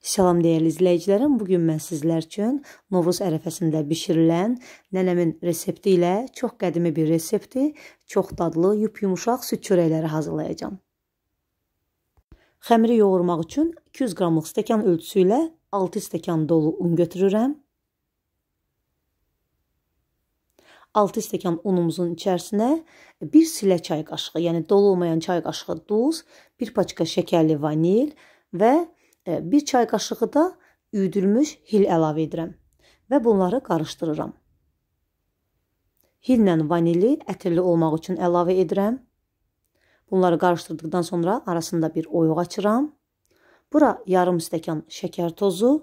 Salam dəyərli izləyicilərim, bu gün mən sizlər üçün Novruz ərəfəsində bişirilən nənəmin resepti ilə çox qədimi bir resepti, çox dadlı, yup-yumşaq süd çörəkləri hazırlayacağam. Xəmiri yoğurmaq üçün 200 qramlıq stəkan ölçüsü ilə 6 stəkan dolu un götürürəm. 6 stəkan unumuzun içərisinə 1 silə çay qaşığı, yəni dolu olmayan çay qaşığı duz, 1 paçka şəkərli vanil və 1 1 çay qaşığı da üyüdülmüş hil əlavə edirəm və bunları qarışdırıram. Hillə vanili ətirli olmaq üçün əlavə edirəm. Bunları qarışdırdıqdan sonra arasında bir oyuq açıram. Bura yarım stəkan şəkər tozu,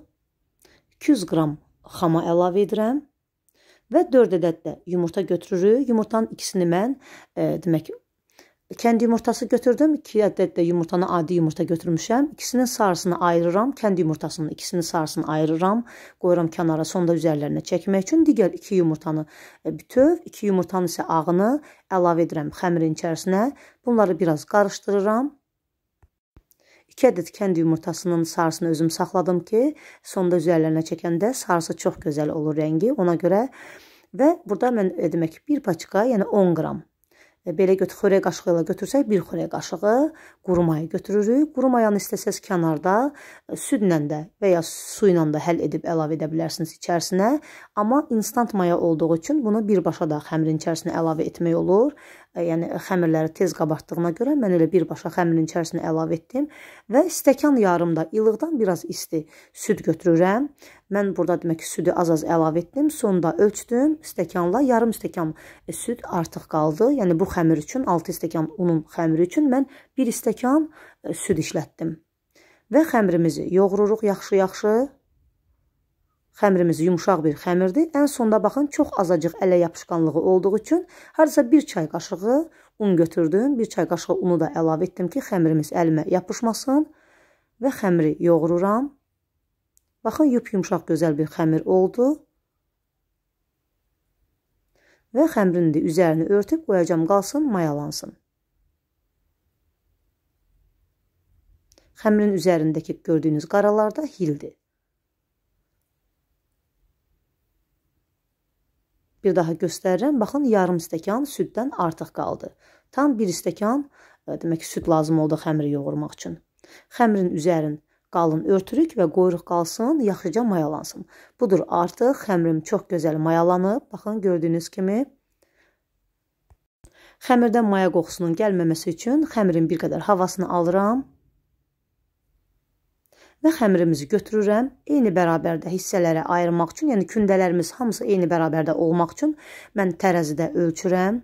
200 qram xama əlavə edirəm və 4 ədəd də yumurta götürürük. Yumurtanın ikisini mən e, demək Kənd yumurtası götürdüm. 2 ədəd də yumurtanı adi yumurta götürmüşəm. İkisinin sarısını ayırıram. Kənd yumurtasının ikisinin sarısını ayırıram. Qoyuram kənara, sonda üzərlərinə çəkmək üçün digər 2 yumurtanı e, bütöv, 2 yumurtanın isə ağını əlavə edirəm xəmirin içərisinə. Bunları biraz qarışdırıram. 2 ədəd kənd yumurtasının sarısını özüm saxladım ki, sonda üzərlərinə çəkəndə sarısı çox gözəl olur rəngi. Ona görə və burada mən e, demək 1 paçka, yəni 10 qram E, belə götür xörək qaşığı ilə götürsək, bir xörək qaşığı quru maya götürürük. Quru mayanı istəsəz kənarda e, südlə də və ya su ilə də həll edib əlavə edə bilərsiniz içərisinə. Amma instant maya olduğu üçün bunu birbaşa da xəmirin içərisinə əlavə etmək olur E, yəni e, xəmirləri tez qabartdığına görə mən elə birbaşa xəmirin içərisinə əlavə etdim və stəkan yarımda ilıqdan biraz isti süd götürürəm. Mən burada demək ki, südü az-az əlavə etdim. Sonda ölçdüm stəkanla yarım stəkan e, süd artıq qaldı. Yəni bu xəmir üçün 6 stəkan unun xəmiri üçün mən 1 stəkan süd işlətdim. Və xəmirimizi yoğururuq yaxşı-yaxşı Xəmirimiz yumşaq bir xəmirdir. Ən sonda baxın, çox azacıq ələ yapışqanlığı olduğu üçün harca bir çay qaşığı un götürdüm. Bir çay qaşığı unu da əlavə etdim ki, xəmirimiz əlimə yapışmasın və xəmiri yoğururam. Baxın, yup-yumşaq gözəl bir xəmir oldu. Və xəmirin də üzərini örtüb qoyacam qalsın, mayalansın. Xəmirin üzərindəki gördüyünüz qaralar da hildir. Bir daha göstərirəm. Baxın, yarım stəkan süddən artıq qaldı. Tam 1 stəkan e, demək ki, süd lazım oldu xəmiri yoğurmaq üçün. Xəmirin üzərin qalın örtürük və qoyuruq qalsın, yaxşıca mayalansın. Budur artıq xəmirim çox gözəl mayalanıb. Baxın, gördüyünüz kimi Xəmirdən maya qoxusunun gəlməməsi üçün xəmirin bir qədər havasını alıram və xəmirimizi götürürəm. Eyni bərabərdə hissələrə ayırmaq üçün, yəni kündələrimiz hamısı eyni bərabərdə olmaq üçün mən tərəzidə ölçürəm,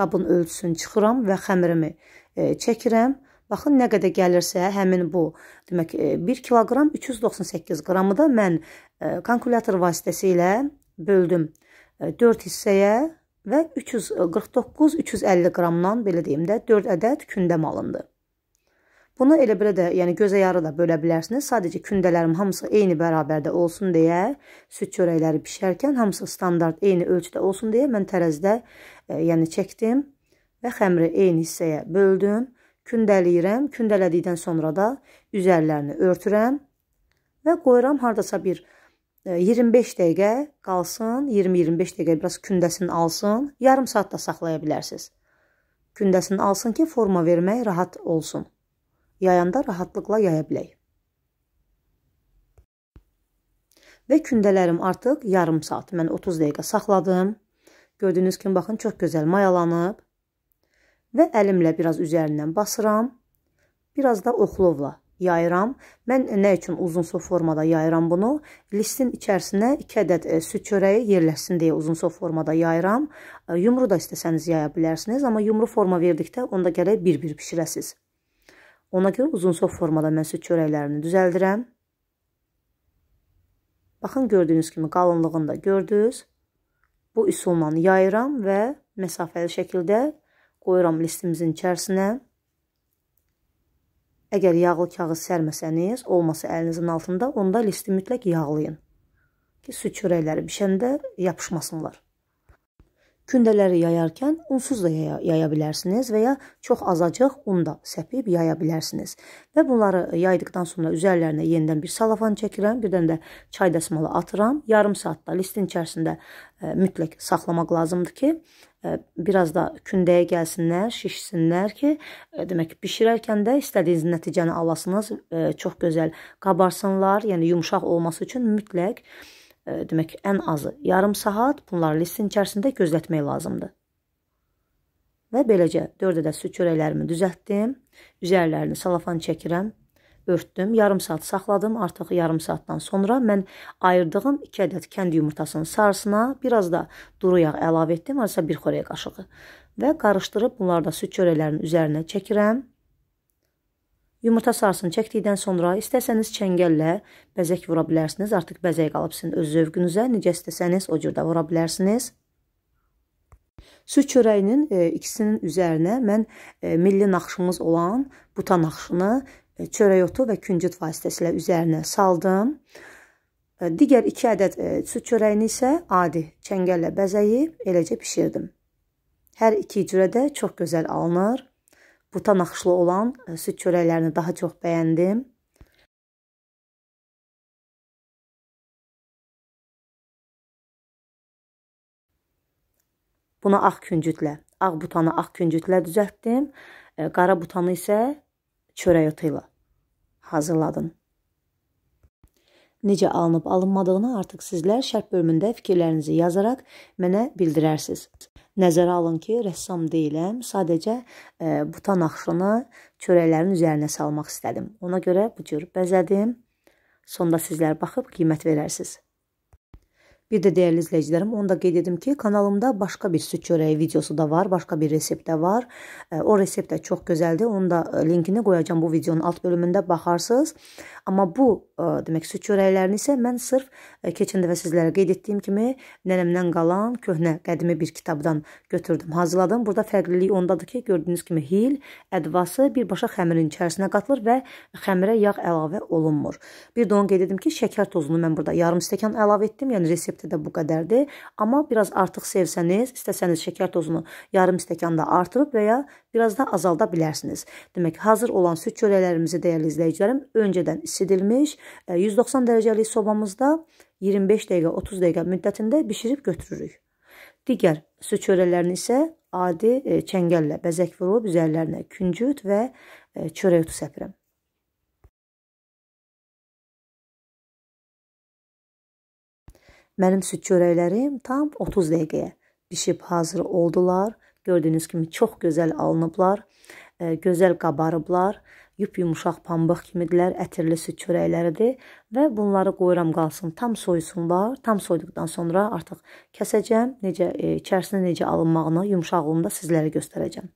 qabın ölçüsünü çıxıram və xəmirimi e, çəkirəm. Baxın nə qədər gəlirsə, həmin bu, demək 1 e, kiloqram 398 qramı da mən e, kalkulyator vasitəsilə böldüm 4 e, hissəyə və 349-350 e, qramdan belə deyim də 4 ədəd kündəm alındı. Bunu elə belə də, yəni gözə yarı da bölə bilərsiniz. Sadəcə kündələrim hamısı eyni bərabərdə olsun deyə süd çörəkləri bişərkən hamısı standart eyni ölçüdə olsun deyə mən tərəzidə e, yəni çəkdim və xəmiri eyni hissəyə böldüm. Kündələyirəm. Kündələdikdən sonra da üzərlərini örtürəm və qoyuram hardasa bir 25 e, dəqiqə qalsın, 20-25 dəqiqə biraz kündəsini alsın. Yarım saat da saxlaya bilərsiniz. Kündəsini alsın ki, forma vermək rahat olsun yayanda rahatlıqla yaya bilək. Və kündələrim artıq yarım saat, mən 30 dəqiqə saxladım. Gördüyünüz kimi baxın, çox gözəl mayalanıb. Və əlimlə biraz üzərindən basıram. Biraz da oxlovla yayıram. Mən nə üçün uzun su formada yayıram bunu? Listin içərisinə 2 ədəd e, süd çörəyi yerləşsin deyə uzun su formada yayıram. E, yumru da istəsəniz yaya bilərsiniz, amma yumru forma verdikdə onda gərək bir-bir bişirəsiz. Ona görə uzunsov formada mən süd çörəklərini düzəldirəm. Baxın, gördüyünüz kimi qalınlığını da gördünüz. Bu üsulla yayıram və məsafəli şəkildə qoyuram listimizin içərisinə. Əgər yağlı kağız sərməsəniz, olmasa əlinizin altında, onda listi mütləq yağlayın ki, süd çörəkləri bişəndə yapışmasınlar. Kündələri yayarkən unsuz da yaya, yaya bilərsiniz və ya çox azacıq un da səpib yaya bilərsiniz. Və bunları yaydıqdan sonra üzərlərinə yenidən bir salafan çəkirəm, birdən də çay dəsmalı atıram. Yarım saatda listin içərisində ə, e, mütləq saxlamaq lazımdır ki, ə, e, biraz da kündəyə gəlsinlər, şişsinlər ki, ə, e, demək ki, bişirərkən də istədiyiniz nəticəni alasınız, ə, çox gözəl qabarsınlar, yəni yumşaq olması üçün mütləq demək ən azı yarım saat bunları listin içərisində gözlətmək lazımdır. Və beləcə 4 ədəd süd çörəklərimi düzəltdim. Üzərlərini salafan çəkirəm, örtdüm, yarım saat saxladım. Artıq yarım saatdan sonra mən ayırdığım 2 ədəd kənd yumurtasının sarısına biraz da duru yağ əlavə etdim, arasa 1 xörək qaşığı və qarışdırıb bunları da süd çörəklərinin üzərinə çəkirəm. Yumurta sarısını çəkdikdən sonra istəsəniz çəngəllə bəzək vura bilərsiniz. Artıq bəzək qalıb sizin öz zövqünüzə. Necə istəsəniz o cürdə vura bilərsiniz. Süd çörəyinin e, ikisinin üzərinə mən e, milli naxışımız olan buta naxışını e, çörək otu və küncüt vasitəsilə üzərinə saldım. E, digər 2 ədəd e, süd çörəyini isə adi çəngəllə bəzəyib eləcə bişirdim. Hər iki cürə də çox gözəl alınır buta naxışlı olan e, süd çörəklərini daha çox bəyəndim. Buna ağ küncütlə, ağ butanı ağ küncütlə düzəltdim. E, qara butanı isə çörək otu ilə hazırladım necə alınıb alınmadığını artıq sizlər şərh bölümündə fikirlərinizi yazaraq mənə bildirərsiniz. Nəzərə alın ki, rəssam deyiləm, sadəcə e, buta naxışını çörəklərin üzərinə salmaq istədim. Ona görə bu cür bəzədim. Sonda sizlər baxıb qiymət verərsiniz. Bir də dəyərli izləyicilərim, onu da qeyd edim ki, kanalımda başqa bir süd çörəyi videosu da var, başqa bir resept də var. O resept də çox gözəldir. Onun da e, linkini qoyacağam bu videonun alt bölümündə baxarsınız. Amma bu e, demək süd çörəklərini isə mən sırf e, keçən dəfə sizlərə qeyd etdiyim kimi nənəmdən qalan köhnə qədimi bir kitabdan götürdüm, hazırladım. Burada fərqlilik ondadır ki, gördüyünüz kimi hil ədvası birbaşa xəmirin içərisinə qatılır və xəmirə yağ əlavə olunmur. Bir də onu qeyd edim ki, şəkər tozunu mən burada yarım stəkan əlavə etdim, yəni resept reçeптdə də bu qədərdir. Amma biraz artıq sevsəniz, istəsəniz şəkər tozunu yarım stəkanda artırıb və ya biraz da azalda bilərsiniz. Demək, hazır olan süd çörəklərimizi dəyərli izləyicilərim, öncədən isidilmiş 190 e, dərəcəlik sobamızda 25 dəqiqə, 30 dəqiqə müddətində bişirib götürürük. Digər süd çörəklərini isə adi e, çəngəllə bəzək vurub üzərlərinə küncüt və e, çörək otu səpirəm. Mənim süd çörəklərim tam 30 dəqiqəyə bişib hazır oldular. Gördüyünüz kimi çox gözəl alınıblar, e, gözəl qabarıblar. Yup-yumşaq pambıq kimidirlər, ətirli süd çörəkləridir və bunları qoyuram qalsın, tam soyusunlar. Tam soyduqdan sonra artıq kəsəcəm, necə e, içərisinə necə alınmağını, yumşaqlığını da sizlərə göstərəcəm.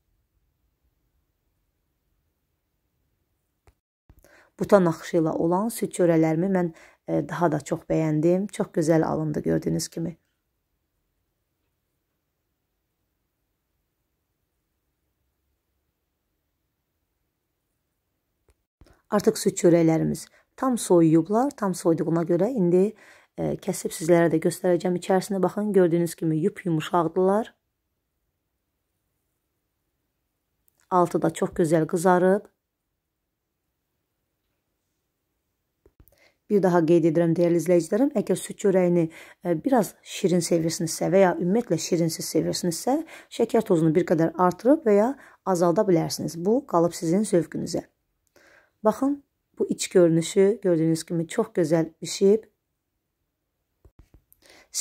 Buta naxışı ilə olan süd çörələrimi mən daha da çox bəyəndim. Çox gözəl alındı gördüyünüz kimi. Artıq süd çörəklərimiz tam soyuyublar. Tam soyduğuna görə indi e, kəsib sizlərə də göstərəcəm. İçərisinə baxın, gördüyünüz kimi yup yumuşaqdılar. Altı da çox gözəl qızarıb. Bir daha qeyd edirəm dəyərli izləyicilərim, əgər süd çörəyini e, biraz şirin sevirsinizsə və ya ümumiyyətlə şirinsiz sevirsinizsə, şəkər tozunu bir qədər artırıb və ya azalda bilərsiniz. Bu qalıb sizin zövqünüzə. Baxın, bu iç görünüşü gördüyünüz kimi çox gözəl bişib,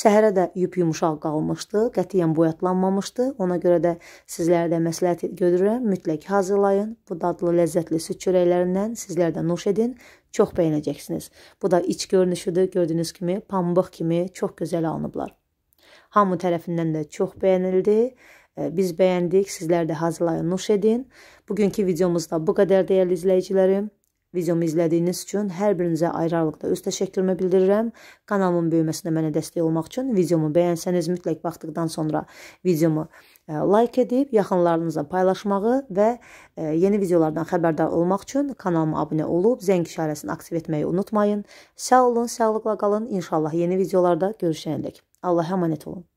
Səhərə də yup-yumuşaq qalmışdı, qətiyyən boyatlanmamışdı. Ona görə də sizlərə də məsləhət görürəm, mütləq hazırlayın. Bu dadlı, ləzzətli süd çörəklərindən sizlər də nuş edin. Çox bəyənəcəksiniz. Bu da iç görünüşüdür. Gördüyünüz kimi pambıq kimi çox gözəl alınıblar. Hamı tərəfindən də çox bəyənildi. Biz bəyəndik. Sizlər də hazırlayın, nuş edin. Bugünkü videomuz da bu qədər dəyərli izləyicilərim. Videomu izlədiyiniz üçün hər birinizə ayrı-ayrılıqda öz təşəkkürümü bildirirəm. Kanalımın böyüməsində mənə dəstək olmaq üçün videomu bəyənsəniz mütləq baxdıqdan sonra videomu e, like edib yaxınlarınızla paylaşmağı və e, yeni videolardan xəbərdar olmaq üçün kanalıma abunə olub zəng işarəsini aktiv etməyi unutmayın. Sağ olun, sağlıqla qalın. İnşallah yeni videolarda görüşənədək. Allaha əmanət olun.